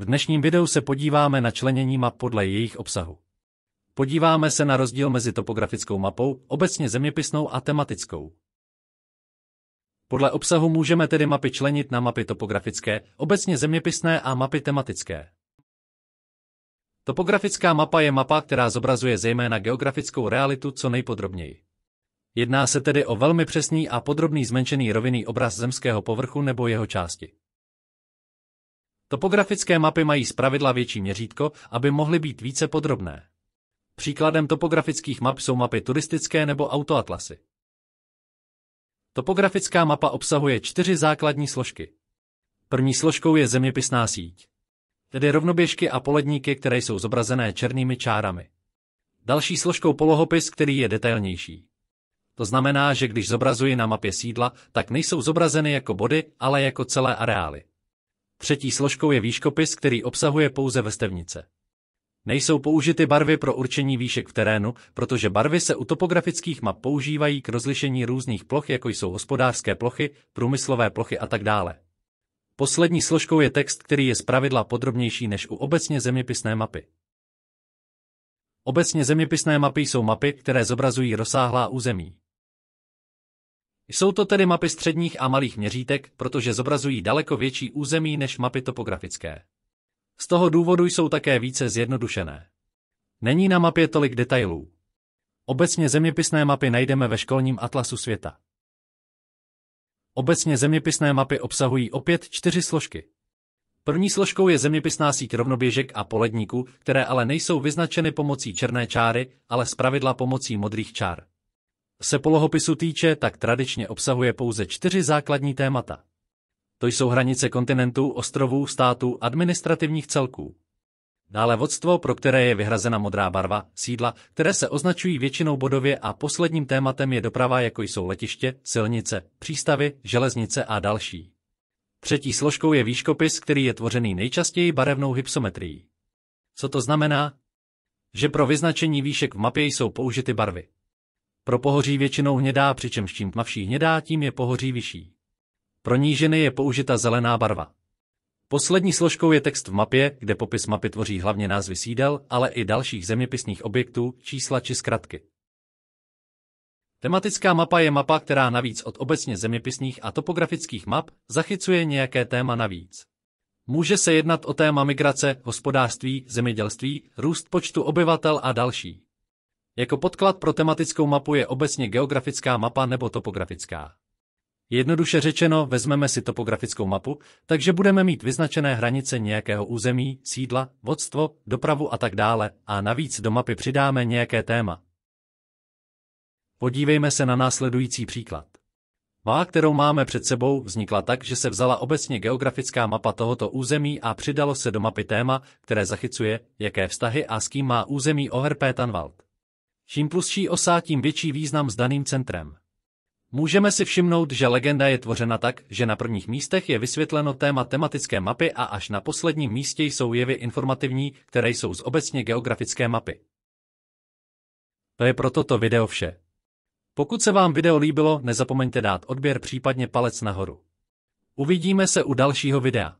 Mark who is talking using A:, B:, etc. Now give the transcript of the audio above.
A: V dnešním videu se podíváme na členění map podle jejich obsahu. Podíváme se na rozdíl mezi topografickou mapou, obecně zeměpisnou a tematickou. Podle obsahu můžeme tedy mapy členit na mapy topografické, obecně zeměpisné a mapy tematické. Topografická mapa je mapa, která zobrazuje zejména geografickou realitu co nejpodrobněji. Jedná se tedy o velmi přesný a podrobný zmenšený rovinný obraz zemského povrchu nebo jeho části. Topografické mapy mají zpravidla větší měřítko, aby mohly být více podrobné. Příkladem topografických map jsou mapy turistické nebo autoatlasy. Topografická mapa obsahuje čtyři základní složky. První složkou je zeměpisná síť, tedy rovnoběžky a poledníky, které jsou zobrazené černými čárami. Další složkou polohopis, který je detailnější. To znamená, že když zobrazuji na mapě sídla, tak nejsou zobrazeny jako body, ale jako celé areály. Třetí složkou je výškopis, který obsahuje pouze vestevnice. Nejsou použity barvy pro určení výšek v terénu, protože barvy se u topografických map používají k rozlišení různých ploch, jako jsou hospodářské plochy, průmyslové plochy a tak dále. Poslední složkou je text, který je zpravidla podrobnější než u obecně zeměpisné mapy. Obecně zeměpisné mapy jsou mapy, které zobrazují rozsáhlá území. Jsou to tedy mapy středních a malých měřítek, protože zobrazují daleko větší území než mapy topografické. Z toho důvodu jsou také více zjednodušené. Není na mapě tolik detailů. Obecně zeměpisné mapy najdeme ve školním atlasu světa. Obecně zeměpisné mapy obsahují opět čtyři složky. První složkou je zeměpisná síť rovnoběžek a poledníků, které ale nejsou vyznačeny pomocí černé čáry, ale zpravidla pomocí modrých čár se polohopisu týče, tak tradičně obsahuje pouze čtyři základní témata. To jsou hranice kontinentů, ostrovů, států, administrativních celků. Dále vodstvo, pro které je vyhrazena modrá barva, sídla, které se označují většinou bodově a posledním tématem je doprava, jako jsou letiště, silnice, přístavy, železnice a další. Třetí složkou je výškopis, který je tvořený nejčastěji barevnou hypsometrií. Co to znamená? Že pro vyznačení výšek v mapě jsou použity barvy. Pro pohoří většinou hnědá, přičemž čím tmavší hnědá, tím je pohoří vyšší. Pro nížiny je použita zelená barva. Poslední složkou je text v mapě, kde popis mapy tvoří hlavně názvy sídel, ale i dalších zeměpisných objektů, čísla či zkratky. Tematická mapa je mapa, která navíc od obecně zeměpisných a topografických map zachycuje nějaké téma navíc. Může se jednat o téma migrace, hospodářství, zemědělství, růst počtu obyvatel a další. Jako podklad pro tematickou mapu je obecně geografická mapa nebo topografická. Jednoduše řečeno, vezmeme si topografickou mapu, takže budeme mít vyznačené hranice nějakého území, sídla, vodstvo, dopravu a tak dále a navíc do mapy přidáme nějaké téma. Podívejme se na následující příklad. Má, kterou máme před sebou, vznikla tak, že se vzala obecně geografická mapa tohoto území a přidalo se do mapy téma, které zachycuje, jaké vztahy a s kým má území Oherpé Tanwald. Čím pustší osa, tím větší význam s daným centrem. Můžeme si všimnout, že legenda je tvořena tak, že na prvních místech je vysvětleno téma tematické mapy a až na posledním místě jsou jevy informativní, které jsou z obecně geografické mapy. To je pro toto video vše. Pokud se vám video líbilo, nezapomeňte dát odběr případně palec nahoru. Uvidíme se u dalšího videa.